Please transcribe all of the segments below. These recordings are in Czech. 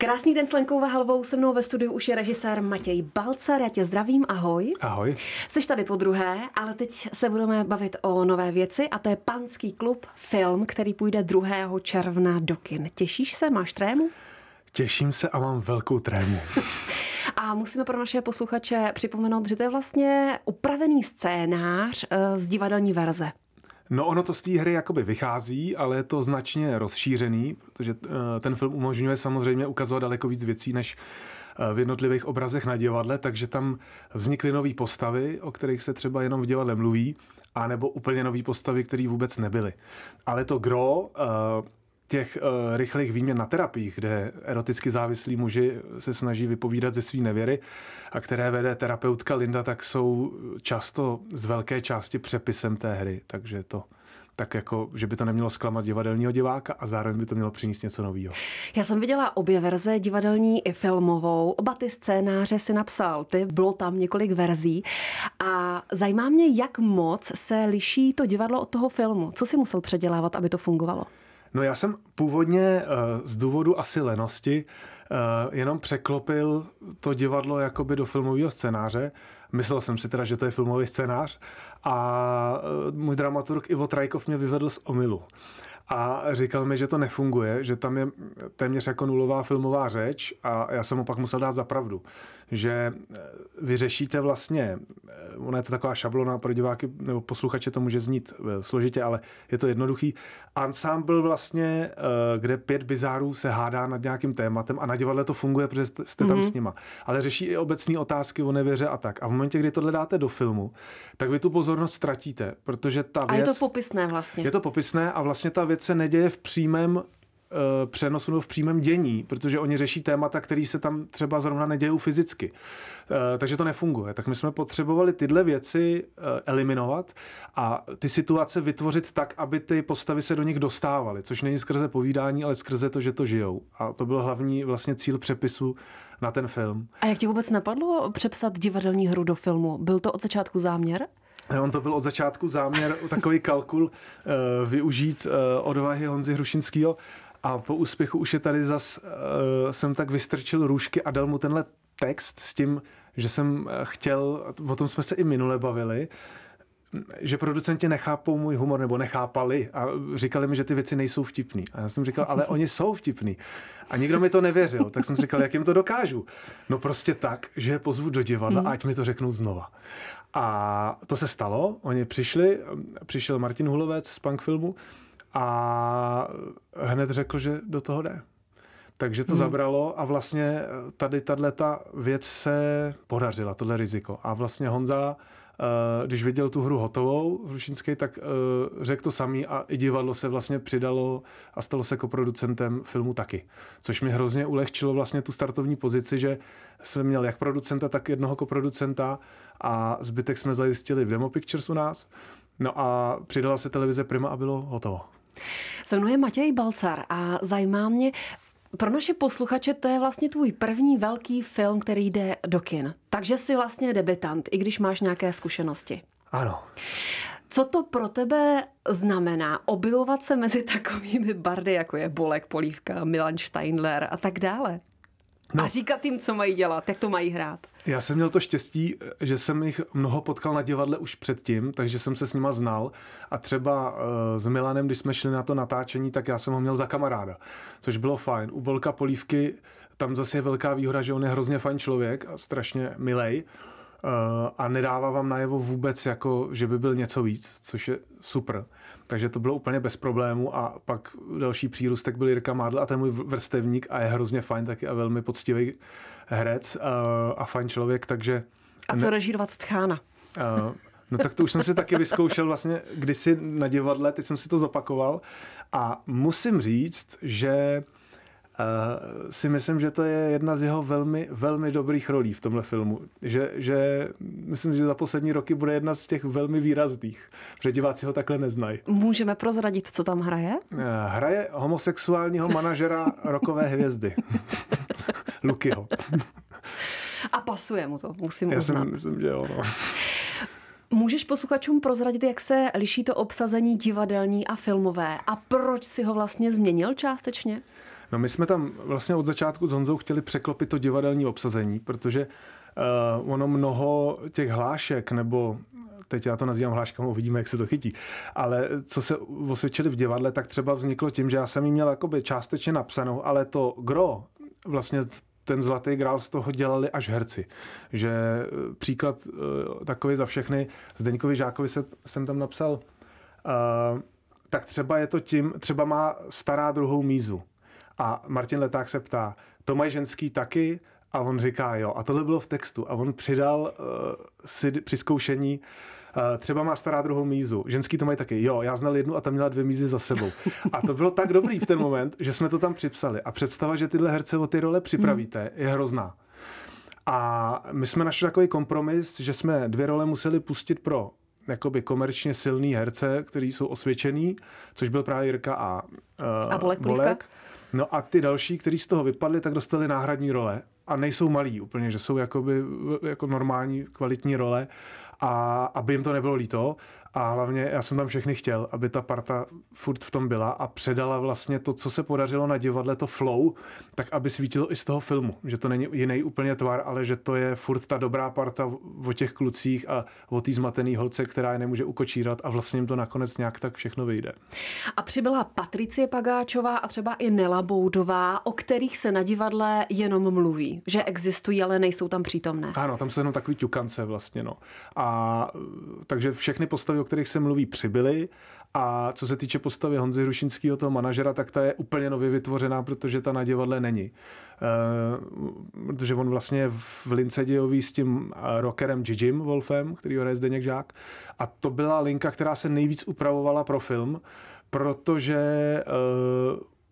Krásný den s Lenkou Vahalovou, se mnou ve studiu už je režisér Matěj Balcar, já tě zdravím, ahoj. Ahoj. Jsi tady po druhé, ale teď se budeme bavit o nové věci a to je Panský klub, film, který půjde 2. června do kin. Těšíš se, máš trému? Těším se a mám velkou trému. A musíme pro naše posluchače připomenout, že to je vlastně upravený scénář eh, z divadelní verze. No ono to z té hry jakoby vychází, ale je to značně rozšířený, protože eh, ten film umožňuje samozřejmě ukazovat daleko víc věcí, než eh, v jednotlivých obrazech na divadle, takže tam vznikly nové postavy, o kterých se třeba jenom v divadle mluví, anebo úplně nové postavy, které vůbec nebyly. Ale to gro eh, těch uh, rychlých výměn na terapiích, kde eroticky závislí muži se snaží vypovídat ze své nevěry a které vede terapeutka Linda, tak jsou často z velké části přepisem té hry. Takže to tak jako, že by to nemělo zklamat divadelního diváka a zároveň by to mělo přinést něco nového. Já jsem viděla obě verze, divadelní i filmovou. Oba ty scénáře si napsal ty, bylo tam několik verzí. A zajímá mě, jak moc se liší to divadlo od toho filmu. Co si musel předělávat, aby to fungovalo? No já jsem původně eh, z důvodu asi lenosti eh, jenom překlopil to divadlo jakoby do filmového scénáře. Myslel jsem si teda, že to je filmový scénář a eh, můj dramaturg Ivo Trajkov mě vyvedl z omilu a říkal mi, že to nefunguje, že tam je téměř jako nulová filmová řeč a já jsem mu pak musel dát za pravdu, že eh, vyřešíte vlastně, eh, ona je to taková šablona pro diváky nebo posluchače, to může znít eh, složitě, ale je to jednoduchý. Ansámbl vlastně, kde pět bizárů se hádá nad nějakým tématem a na divadle to funguje, protože jste tam mm-hmm. s nima. Ale řeší i obecné otázky o nevěře a tak. A v momentě, kdy tohle dáte do filmu, tak vy tu pozornost ztratíte, protože ta věc... A je to popisné vlastně. Je to popisné a vlastně ta věc věc se neděje v přímém eh, přenosu nebo v přímém dění, protože oni řeší témata, které se tam třeba zrovna nedějou fyzicky. Eh, takže to nefunguje. Tak my jsme potřebovali tyhle věci eh, eliminovat a ty situace vytvořit tak, aby ty postavy se do nich dostávaly, což není skrze povídání, ale skrze to, že to žijou. A to byl hlavní vlastně cíl přepisu na ten film. A jak ti vůbec napadlo přepsat divadelní hru do filmu? Byl to od začátku záměr? Eh, on to byl od začátku záměr, takový kalkul eh, využít eh, odvahy Honzy Hrušinského a po úspěchu už je tady zas, jsem tak vystrčil růžky a dal mu tenhle text s tím, že jsem chtěl, o tom jsme se i minule bavili, že producenti nechápou můj humor, nebo nechápali a říkali mi, že ty věci nejsou vtipný. A já jsem říkal, ale oni jsou vtipný. A nikdo mi to nevěřil, tak jsem říkal, jak jim to dokážu. No prostě tak, že je pozvu do divadla mm. ať mi to řeknou znova. A to se stalo, oni přišli, přišel Martin Hulovec z Punk filmu a hned řekl, že do toho jde. Takže to hmm. zabralo a vlastně tady tato věc se podařila, tohle riziko. A vlastně Honza Eh, když viděl tu hru hotovou Hrušinský, tak eh, řekl to samý a i divadlo se vlastně přidalo a stalo se koproducentem filmu taky. Což mi hrozně ulehčilo vlastně tu startovní pozici, že jsem měl jak producenta, tak jednoho koproducenta a zbytek jsme zajistili v Demo Pictures u nás. No a přidala se televize Prima a bylo hotovo. Se mnou je Matěj Balcar a zajímá mě, pro naše posluchače to je vlastně tvůj první velký film, který jde do kin. Takže jsi vlastně debitant, i když máš nějaké zkušenosti. Ano. Co to pro tebe znamená objevovat se mezi takovými bardy, jako je Bolek Polívka, Milan Steinler a tak dále? No. A říkat jim, co mají dělat, jak to mají hrát. Já jsem měl to štěstí, že jsem jich mnoho potkal na divadle už předtím, takže jsem se s nima znal. A třeba eh, s Milanem, když jsme šli na to natáčení, tak já jsem ho měl za kamaráda, což bylo fajn. U Bolka Polívky tam zase je velká výhoda, že on je hrozně fajn člověk a strašně milej. Eh, a nedává vám najevo vůbec, jako, že by byl něco víc, což je super. Takže to bylo úplně bez problému a pak další přírůstek byl Jirka Mádl a ten můj vrstevník a je hrozně fajn taky a velmi poctivý herec a, eh, a fajn člověk, takže... A co ne... režírovat Tchána? Eh, no tak to už jsem si taky vyzkoušel vlastně kdysi na divadle, teď jsem si to zopakoval a musím říct, že si myslím, že to je jedna z jeho velmi, velmi dobrých rolí v tomhle filmu. Že, že myslím, že za poslední roky bude jedna z těch velmi výrazných, protože diváci ho takhle neznají. Můžeme prozradit, co tam hraje? Eh, hraje homosexuálního manažera rokové hvězdy. Lukyho. A pasuje mu to, musím Já uznat. Já si myslím, že jo. No. Můžeš posluchačům prozradit, jak se liší to obsazení divadelní a filmové a proč si ho vlastně změnil částečně? No my jsme tam vlastně od začátku s Honzou chtěli překlopit to divadelní obsazení, protože uh, ono mnoho těch hlášek nebo teď já to nazývám hláškem, uvidíme, jak se to chytí. Ale co se osvědčili v divadle, tak třeba vzniklo tím, že já jsem ji měl jakoby částečně napsanou, ale to gro, vlastně ten zlatý grál z toho dělali až herci. Že eh, příklad eh, takový za všechny, Zdeňkovi Žákovi se, jsem tam napsal, uh, tak třeba je to tím, třeba má stará druhou mízu. A Martin Leták se ptá, to mají ženský taky? A on říká, jo, a tohle bylo v textu. A on přidal uh, si při zkoušení, uh, třeba má stará druhou mízu, ženský to mají taky, jo, já znal jednu a tam měla dvě mízy za sebou. A to bylo tak dobrý v ten moment, že jsme to tam připsali. A představa, že tyhle herce o ty role připravíte, hmm. je hrozná. A my jsme našli takový kompromis, že jsme dvě role museli pustit pro jakoby komerčně silný herce, kteří jsou osvědčený, což byl právě Jirka a, uh, a Bolek. Bolek. Polívka. No a ty další, kteří z toho vypadli, tak dostali náhradní role a nejsou malí úplně, že jsou jakoby, jako normální kvalitní role a aby jim to nebylo líto a hlavně já jsem tam všechny chtěl, aby ta parta furt v tom byla a předala vlastně to, co se podařilo na divadle, to flow, tak aby svítilo i z toho filmu. Že to není jiný úplně tvar, ale že to je furt ta dobrá parta o těch klucích a o té zmatený holce, která je nemůže ukočírat a vlastně jim to nakonec nějak tak všechno vyjde. A přibyla Patricie Pagáčová a třeba i Nela Boudová, o kterých se na divadle jenom mluví, že existují, ale nejsou tam přítomné. Ano, tam jsou jenom takový ťukance vlastně. No. A takže všechny postavy postavy, o kterých se mluví, přibyly. A co se týče postavy Honzy Hrušinského, toho manažera, tak ta je úplně nově vytvořená, protože ta na divadle není. E, protože on vlastně v Lince dějový s tím eh, rockerem Jim Wolfem, který hraje Zdeněk Žák. A to byla linka, která se nejvíc upravovala pro film, protože e,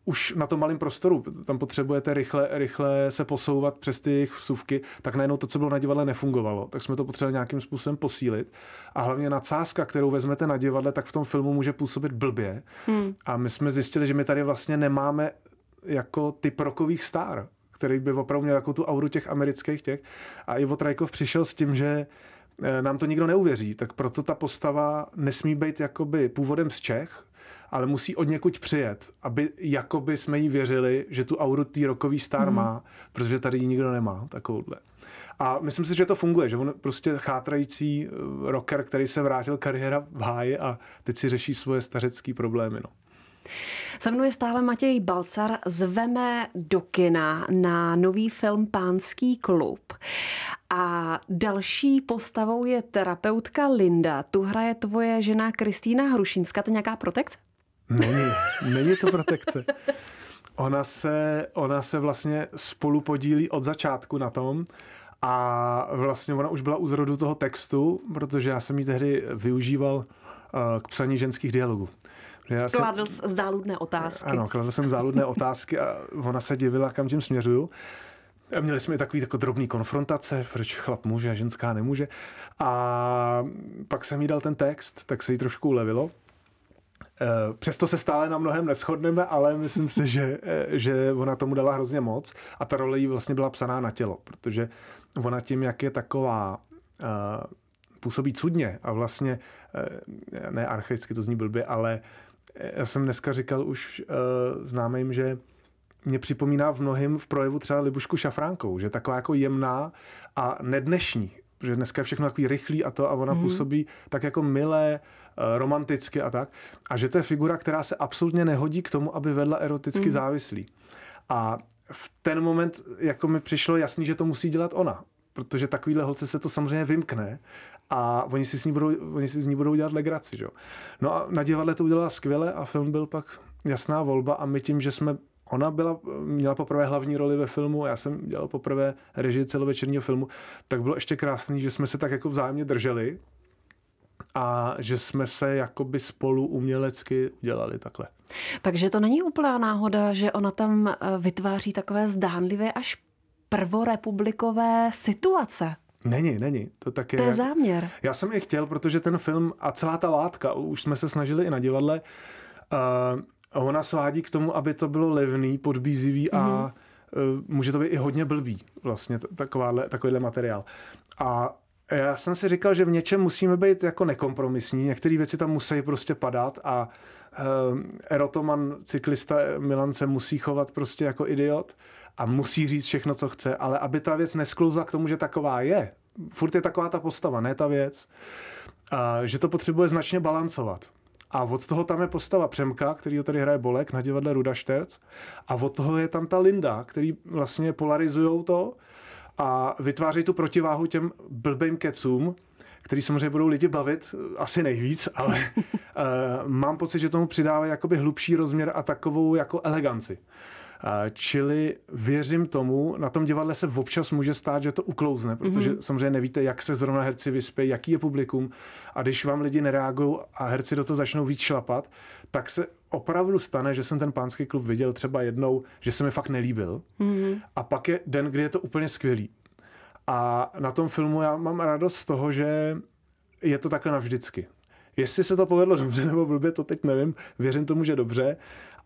už na tom malém prostoru, tam potřebujete rychle, rychle se posouvat přes ty jejich vsuvky, tak najednou to, co bylo na divadle, nefungovalo. Tak jsme to potřebovali nějakým způsobem posílit. A hlavně nadsázka, kterou vezmete na divadle, tak v tom filmu může působit blbě. Hmm. A my jsme zjistili, že my tady vlastně nemáme jako typ rokových star, který by opravdu měl jako tu auru těch amerických těch. A Ivo Trajkov přišel s tím, že eh, nám to nikdo neuvěří, tak proto ta postava nesmí být jakoby původem z Čech, ale musí od někud přijet, aby jakoby jsme jí věřili, že tu auru tý rokový star mm. má, protože tady ji nikdo nemá takovouhle. A myslím si, že to funguje, že on prostě chátrající eh, rocker, který se vrátil kariéra v háji a teď si řeší svoje stařecké problémy. No. Se mnou je stále Matěj Balcar. Zveme do kina na nový film Pánský klub. A další postavou je terapeutka Linda. Tu hraje tvoje žena Kristýna Hrušinská. To je nějaká protekce? Není, není to protekce. Ona se, ona se vlastně spolu podílí od začátku na tom a vlastně ona už byla u zrodu toho textu, protože já jsem ji tehdy využíval eh, k psaní ženských dialogů. Já kladl jsem, záludné otázky. Ano, kladl jsem záludné otázky a ona se divila, kam tím směřuju. A měli jsme takový jako drobný konfrontace, proč chlap může a ženská nemůže. A pak jsem jí dal ten text, tak se jí trošku ulevilo. Eh, přesto se stále na mnohem neschodneme, ale myslím si, že, eh, že ona tomu dala hrozně moc a ta role jí vlastně byla psaná na tělo, protože ona tím, jak je taková eh, působí cudně a vlastně, ne archaicky to zní blbě, ale já jsem dneska říkal už známým, že mě připomíná v mnohem v projevu třeba Libušku Šafránkou, že taková jako jemná a nednešní protože dneska je všechno takový rychlý a to a ona hmm. působí tak jako milé, eh, romanticky a tak. A že to je figura, která se absolutně nehodí k tomu, aby vedla eroticky hmm. závislý. A v ten moment jako mi přišlo jasný, že to musí dělat ona. Protože takovýhle holce se to samozřejmě vymkne a oni si, s ní budou, oni si z ní budou dělat legraci. Že? No a na divadle to udělala skvěle a film byl pak jasná volba a my tím, že jsme Ona byla, měla poprvé hlavní roli ve filmu, já jsem dělal poprvé režii celovečerního filmu, tak bylo ještě krásný, že jsme se tak jako vzájemně drželi a že jsme se jakoby spolu umělecky udělali takhle. Takže to není úplná náhoda, že ona tam eh, vytváří takové zdánlivé až prvorepublikové situace. Není, není. To, tak je, to je záměr. Já jsem je chtěl, protože ten film a celá ta látka, už jsme se snažili i na divadle, uh, ona svádí k tomu, aby to bylo levný, podbízivý a mm-hmm. může to být i hodně blbý vlastně takováhle, takovýhle materiál. A já jsem si říkal, že v něčem musíme být jako nekompromisní, některé věci tam musí prostě padat a e, erotoman, cyklista Milan se musí chovat prostě jako idiot a musí říct všechno, co chce, ale aby ta věc nesklouzla k tomu, že taková je. Furt je taková ta postava, ne ta věc. A že to potřebuje značně balancovat. A od toho tam je postava Přemka, který ho tady hraje Bolek na divadle Ruda Šterc. A od toho je tam ta Linda, který vlastně polarizují to a vytvářejí tu protiváhu těm blbým kecům, který samozřejmě budou lidi bavit eh, asi nejvíc, ale uh, mám pocit, že tomu přidávají jakoby hlubší rozměr a takovou jako eleganci. Čili věřím tomu, na tom divadle se občas může stát, že to uklouzne, protože mm-hmm. samozřejmě nevíte, jak se zrovna herci vyspějí, jaký je publikum a když vám lidi nereagují a herci do toho začnou víc šlapat, tak se opravdu stane, že jsem ten pánský klub viděl třeba jednou, že se mi fakt nelíbil mm-hmm. a pak je den, kdy je to úplně skvělý. A na tom filmu já mám radost z toho, že je to takhle navždycky. Jestli se to povedlo dobře nebo blbě, to teď nevím. Věřím tomu, že dobře,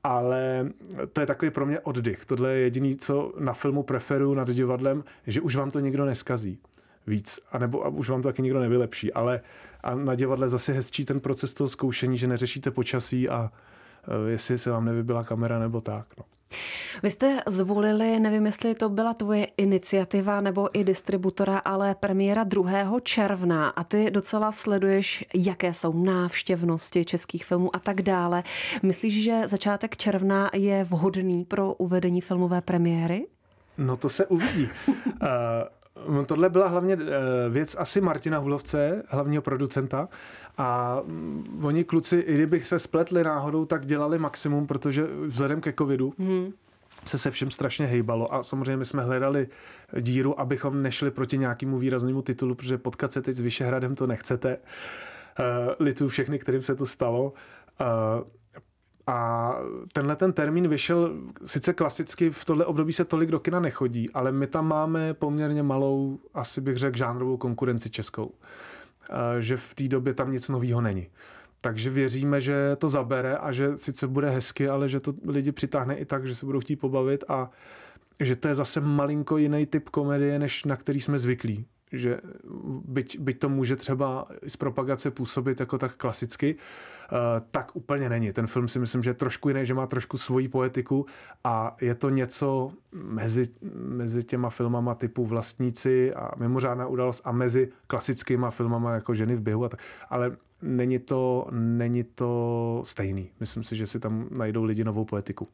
ale to je takový pro mě oddych. Tohle je jediný, co na filmu preferuju nad divadlem, že už vám to nikdo neskazí víc, anebo a už vám to taky nikdo nevylepší, ale a na divadle zase hezčí ten proces toho zkoušení, že neřešíte počasí a Eh, jestli se vám nevybila kamera nebo tak. No. Vy jste zvolili, nevím, jestli to byla tvoje iniciativa nebo i distributora, ale premiéra 2. června a ty docela sleduješ, jaké jsou návštěvnosti českých filmů a tak dále. Myslíš, že začátek června je vhodný pro uvedení filmové premiéry? No to se uvidí. Eh, No, tohle byla hlavně eh, věc asi Martina Hulovce, hlavního producenta a mm, oni kluci, i kdybych se spletli náhodou, tak dělali maximum, protože vzhledem ke covidu hmm. se se všem strašně hejbalo a samozřejmě my jsme hledali díru, abychom nešli proti nějakému výraznému titulu, protože potkat se teď s Vyšehradem to nechcete. Uh, eh, litu všechny, kterým se to stalo. Uh, a tenhle ten termín vyšel, sice klasicky v tohle období se tolik do kina nechodí, ale my tam máme poměrně malou, asi bych řekl, žánrovou konkurenci českou. Eh, že v té době tam nic nového není. Takže věříme, že to zabere a že sice bude hezky, ale že to lidi přitáhne i tak, že se budou chtít pobavit a že to je zase malinko jiný typ komedie, než na který jsme zvyklí že byť, byť to může třeba z propagace působit jako tak klasicky, eh, tak úplně není. Ten film si myslím, že je trošku jiný, že má trošku svoji poetiku a je to něco mezi, mezi těma filmama typu Vlastníci a Mimořádná událost a mezi klasickýma filmama jako Ženy v běhu. A tak. Ale není to, není to stejný. Myslím si, že si tam najdou lidi novou poetiku.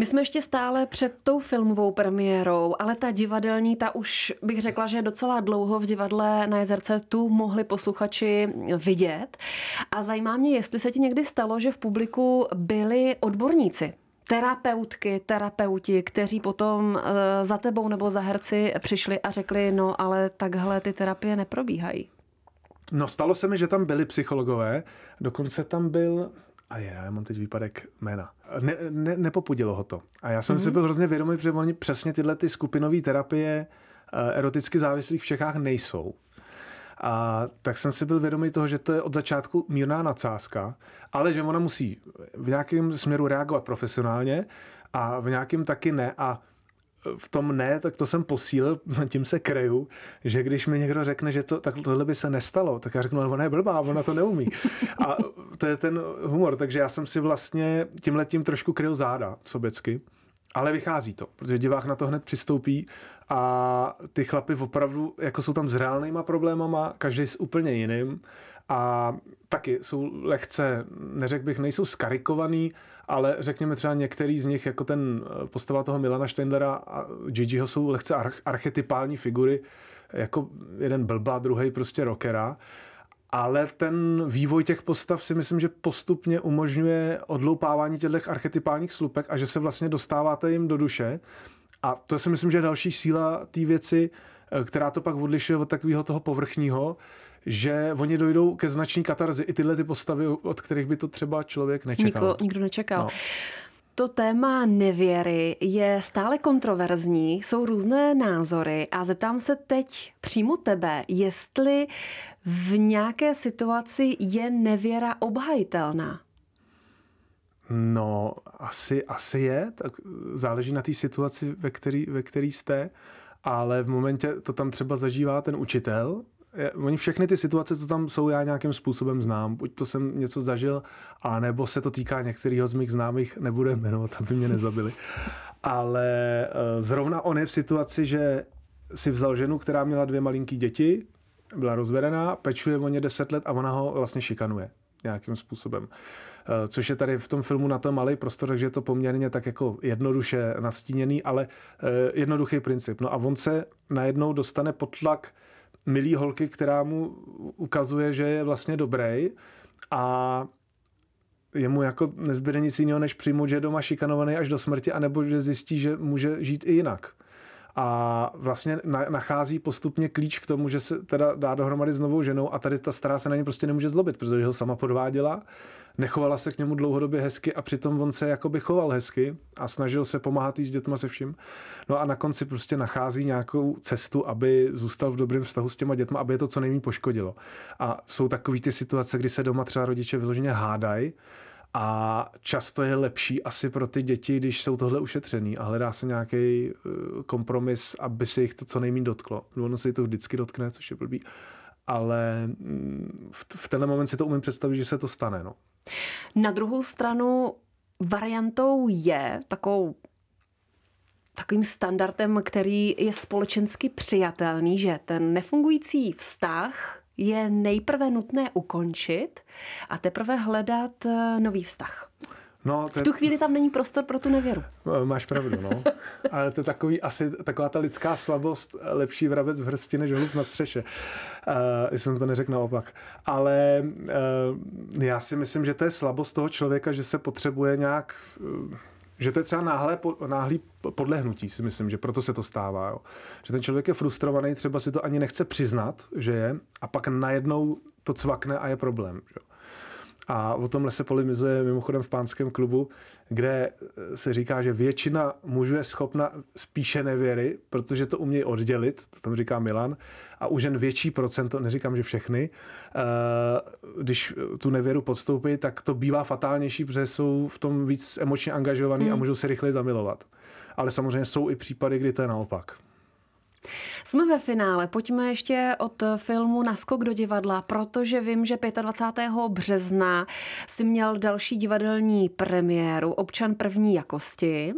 My jsme ještě stále před tou filmovou premiérou, ale ta divadelní, ta už bych řekla, že docela dlouho v divadle na Jezerce tu mohli posluchači vidět. A zajímá mě, jestli se ti někdy stalo, že v publiku byli odborníci terapeutky, terapeuti, kteří potom eh, za tebou nebo za herci přišli a řekli, no ale takhle ty terapie neprobíhají. No stalo se mi, že tam byli psychologové, dokonce tam byl a je, já mám teď výpadek jména. Ne, ne, nepopudilo ho to. A já jsem mm-hmm. si mhm. byl hrozně vědomý, protože oni přesně tyhle ty skupinové terapie eh, eroticky závislých v Čechách nejsou. A tak jsem si byl vědomý toho, že to je od začátku mírná nadsázka, ale že ona musí v nějakém směru reagovat profesionálně a v nějakém taky ne. A v tom ne, tak to jsem posílil, tím se kreju, že když mi někdo řekne, že to, tak tohle by se nestalo, tak já řeknu, ale ona je blbá, ona to neumí. A to je ten humor, takže já jsem si vlastně letím trošku kryl záda sobecky. Ale vychází to, protože divák na to hned přistoupí a ty chlapy opravdu jako jsou tam s reálnýma problémama, každý s úplně jiným a taky jsou lehce, neřekl bych, nejsou skarikovaný, ale řekněme třeba některý z nich, jako ten eh, postava toho Milana Steindlera a Gigiho, jsou lehce arch- archetypální figury, jako jeden blba, druhý prostě rockera. Ale ten vývoj těch postav si myslím, že postupně umožňuje odloupávání těchto archetypálních slupek a že se vlastně dostáváte jim do duše. A to si myslím, že je další síla té věci, eh, která to pak odlišuje od takového toho povrchního, že oni dojdou ke znační katarzi. I tyhle ty postavy, od kterých by to třeba člověk nečekal. Nikdo, nikdo nečekal. No. To téma nevěry je stále kontroverzní, jsou různé názory a zeptám se teď přímo tebe, jestli v nějaké situaci je nevěra obhajitelná. No, asi, asi je, tak záleží na té situaci, ve který, ve který jste, ale v momentě to tam třeba zažívá ten učitel, Eh, oni všechny ty situace, co tam jsou, já nějakým způsobem znám. Buď to jsem něco zažil, a nebo se to týká některého z mých známých, nebude jmenovat, aby mě nezabili. Ale eh, zrovna on je v situaci, že si vzal ženu, která měla dvě malinký děti, byla rozvedená, pečuje o ně deset let a ona ho vlastně šikanuje nějakým způsobem. Eh, což je tady v tom filmu na to malý prostor, takže je to poměrně tak jako jednoduše nastíněný, ale jednoduchý princip. No a on se najednou dostane pod tlak uh, milý holky, která mu ukazuje, že je vlastně dobrý a jemu jako nezbyde nic jiného, než přijmout, že je doma šikanovaný až do smrti, anebo že zjistí, že může žít i jinak a vlastně na, nachází postupně klíč k tomu, že se teda dá dohromady s novou ženou a tady ta stará se na ně prostě nemůže zlobit, protože ho sama podváděla, nechovala se k němu dlouhodobě hezky a přitom on se jakoby choval hezky a snažil se pomáhat jí s dětma se vším. No a na konci prostě nachází nějakou cestu, aby zůstal v dobrém vztahu s těma dětma, aby je to co nejméně poškodilo. A jsou takové ty situace, kdy se doma třeba rodiče vyloženě hádají a často je lepší asi pro ty děti, když jsou tohle ušetřený a hledá se nějaký eh, kompromis, aby se jich to co nejméně dotklo. Ono se jich to vždycky dotkne, což je blbý. Ale mm, v, v tenhle moment si to umím představit, že se to stane. No. Na druhou stranu variantou je takovou takovým standardem, který je společensky přijatelný, že ten nefungující vztah je nejprve nutné ukončit a teprve hledat eh, nový vztah. No, te... V tu chvíli tam není prostor pro tu nevěru. Eh, máš pravdu, no. Ale to je takový, asi taková ta lidská slabost, lepší vrabec v hrsti než hlub na střeše. Uh, jsem to neřekl naopak. Ale uh, já si myslím, že to je slabost toho člověka, že se potřebuje nějak... Uh, že to je třeba náhle, náhlý podlehnutí, si myslím, že proto se to stává. Jo. Že ten člověk je frustrovaný, třeba si to ani nechce přiznat, že je, a pak najednou to cvakne a je problém. Jo. A o tomhle se polemizuje mimochodem v pánském klubu, kde eh, se říká, že většina mužů je schopna spíše nevěry, protože to umějí oddělit, to tam říká Milan, a už jen větší procento, neříkám, že všechny, eh, když tu nevěru podstoupí, tak to bývá fatálnější, protože jsou v tom víc emočně angažovaní mm. a hmm. můžou se rychleji zamilovat. Ale samozřejmě jsou i případy, kdy to je naopak. Jsme ve finále. Pojďme ještě od filmu Naskok do divadla, protože vím, že 25. března si měl další divadelní premiéru Občan první jakosti.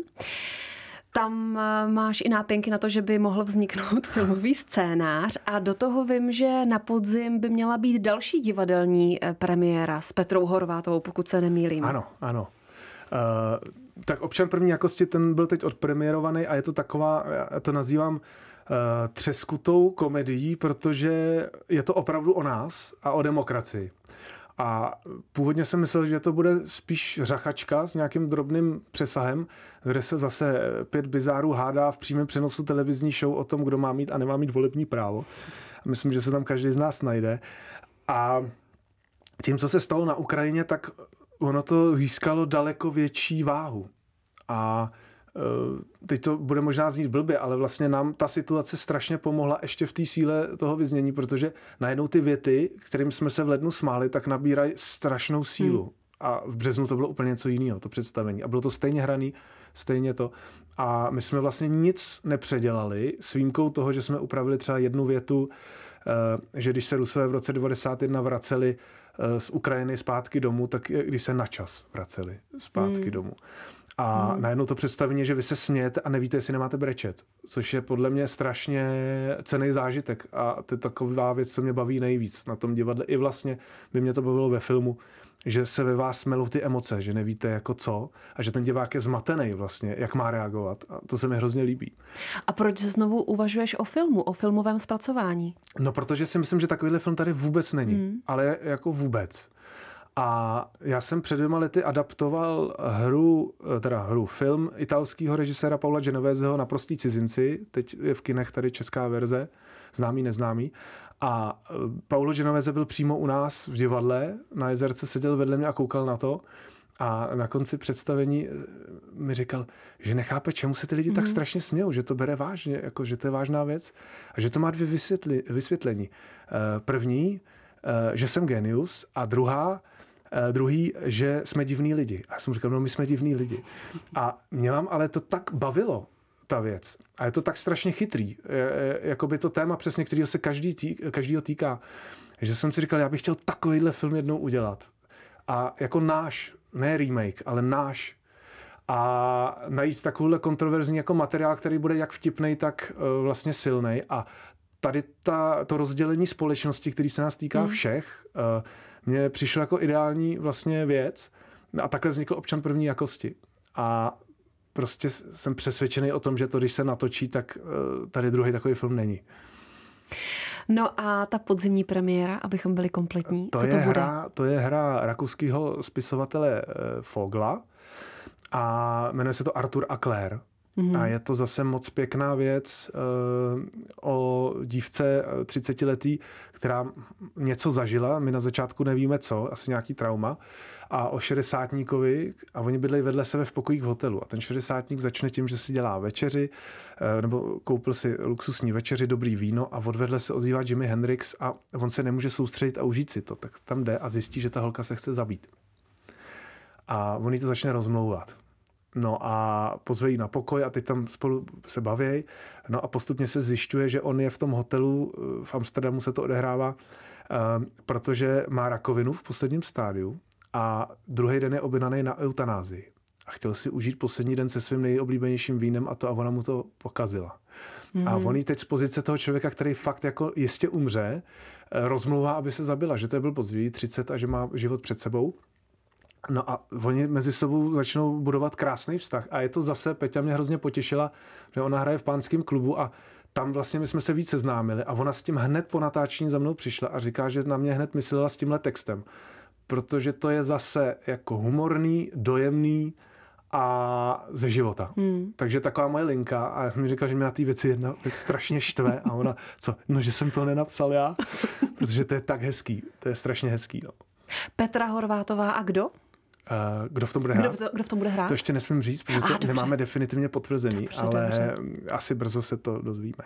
Tam eh, máš i nápěnky na to, že by mohl vzniknout filmový scénář a do toho vím, že na podzim by měla být další divadelní eh, premiéra s Petrou Horvátovou, pokud se nemýlím. Ano, ano. Uh, tak občan první jakosti, ten byl teď odpremierovaný a je to taková, já to nazývám uh, Eh, třeskutou komedií, protože je to opravdu o nás a o demokracii. A původně jsem myslel, že to bude spíš řachačka s nějakým drobným přesahem, kde se zase pět bizárů hádá v přímém přenosu televizní show o tom, kdo má mít a nemá mít volební právo. Myslím, že se tam každý z nás najde. A tím, co se stalo na Ukrajině, tak ono to získalo daleko větší váhu. A Eh, teď to bude možná znít blbě, ale vlastně nám ta situace strašně pomohla ještě v té síle toho vyznění, protože najednou ty věty, kterým jsme se v lednu smáli, tak nabírají strašnou sílu. Hmm. A v březnu to bylo úplně něco jiného, to představení. A bylo to stejně hraný, stejně to. A my jsme vlastně nic nepředělali, s výjimkou toho, že jsme upravili třeba jednu větu, eh, že když se Rusové v roce 91 vraceli eh, z Ukrajiny zpátky domů, tak když se na čas vraceli zpátky hmm. domů. A hmm. najednou to představení, že vy se smějete a nevíte, jestli nemáte brečet, což je podle mě strašně cený zážitek. A to je taková věc, co mě baví nejvíc na tom divadle. I vlastně by mě to bavilo ve filmu, že se ve vás melou ty emoce, že nevíte jako co a že ten divák je zmatený vlastně, jak má reagovat. A to se mi hrozně líbí. A proč znovu uvažuješ o filmu, o filmovém zpracování? No, protože si myslím, že takovýhle film tady vůbec není. Hmm. Ale jako vůbec. A já jsem před dvěma lety adaptoval hru, eh, teda hru, film italského režiséra Paula Genoveseho na prostý cizinci. Teď je v kinech tady česká verze, známý, neznámý. A eh, Paulo Genovese byl přímo u nás v divadle, na jezerce seděl vedle mě a koukal na to. A na konci představení eh, mi říkal, že nechápe, čemu se ty lidi mm. tak mhm. strašně smějou, že to bere vážně, jako, že to je vážná věc a že to má dvě vysvětli, vysvětlení. První, že jsem genius a druhá, Eh, druhý, že jsme divní lidi. A já jsem říkal, no my jsme divní lidi. A mě vám ale to tak bavilo, ta věc. A je to tak strašně chytrý. Eh, eh, jako by to téma přesně, kterého se každý tý, každýho týká. Že jsem si říkal, já bych chtěl takovýhle film jednou udělat. A jako náš, ne remake, ale náš. A najít takovýhle kontroverzní jako materiál, který bude jak vtipný, tak vlastně silný. A tady ta, to rozdělení společnosti, který se nás týká mm. všech, uh, mě přišlo jako ideální vlastně věc a takhle vznikl občan první jakosti. A prostě jsem přesvědčený o tom, že to, když se natočí, tak eh, tady druhý takový film není. No a ta podzimní premiéra, abychom byli kompletní, to co je to bude? Hra, to je hra rakouského spisovatele eh, Fogla a jmenuje se to Artur a Claire. Mm-hmm. A je to zase moc pěkná věc uh, o dívce 30-letý, eh, která něco zažila, my na začátku nevíme co, asi nějaký trauma, a o šedesátníkovi, a oni bydlejí vedle sebe v pokojích v hotelu. A ten šedesátník začne tím, že si dělá večeři, uh, nebo koupil si luxusní večeři, dobrý víno, a odvedle se ozývá Jimi Hendrix a on se nemůže soustředit a užít si to. Tak tam jde a zjistí, že ta holka se chce zabít. A on jí to začne rozmlouvat No a pozvejí na pokoj a teď tam spolu se baví. No a postupně se zjišťuje, že on je v tom hotelu, eh, v Amsterdamu se to odehrává, eh, protože má rakovinu v posledním stádiu a druhý den je objednaný na eutanázii. A chtěl si užít poslední den se svým nejoblíbenějším vínem a to a ona mu to pokazila. Mm-hmm. A mhm. on jí teď z pozice toho člověka, který fakt jako jistě umře, eh, rozmluvá, aby se zabila, že to je byl později 30 a že má život před sebou No a oni mezi sebou začnou budovat krásný vztah. A je to zase, Peťa mě hrozně potěšila, že ona hraje v pánském klubu a tam vlastně my jsme se více seznámili a ona s tím hned po natáčení za mnou přišla a říká, že na mě hned myslela s tímhle textem. Protože to je zase jako humorný, dojemný a ze života. Hmm. Takže taková moje linka a já jsem mi říkal, že mě na té věci jedna věc strašně štve a ona, co, no že jsem to nenapsal já, protože to je tak hezký, to je strašně hezký. No. Petra Horvátová a kdo? Eh, kdo v tom bude hrát? Kdo, to, kdo v tom bude hrát? To ještě nesmím říct, protože ah, to ah, nemáme definitivně potvrzený, dobře, ale dobře. asi brzo se to dozvíme.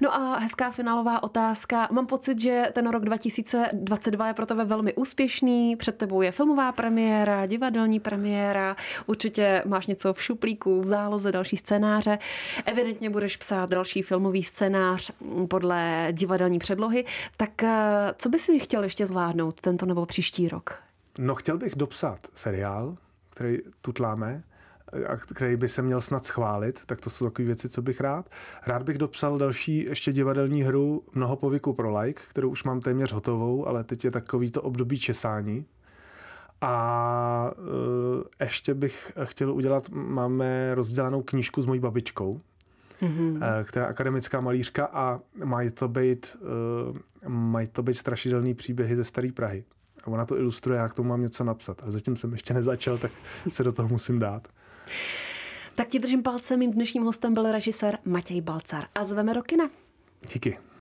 No a hezká finálová otázka. Mám pocit, že ten rok 2022 je pro tebe velmi úspěšný. Před tebou je filmová premiéra, divadelní premiéra. Určitě máš něco v šuplíku, v záloze, další scénáře. Evidentně budeš psát další filmový scénář mm, podle divadelní předlohy. Tak eh, co by si chtěl ještě zvládnout tento nebo příští rok? No chtěl bych dopsat seriál, který tutláme, a který by se měl snad schválit, tak to jsou takové věci, co bych rád. Rád bych dopsal další ještě divadelní hru Mnoho povyku pro like, kterou už mám téměř hotovou, ale teď je takový to období česání. A eh, ještě bych chtěl udělat, máme rozdělanou knížku s mojí babičkou, mm-hmm. Eh, která je akademická malířka a mají to být, eh, mají to být strašidelný příběhy ze Staré Prahy. A ona to ilustruje, jak tomu mám něco napsat. A zatím jsem ještě nezačal, tak se do toho musím dát. Tak ti držím palce, mým dnešním hostem byl režisér Matěj Balcar a zveme do kina. Díky.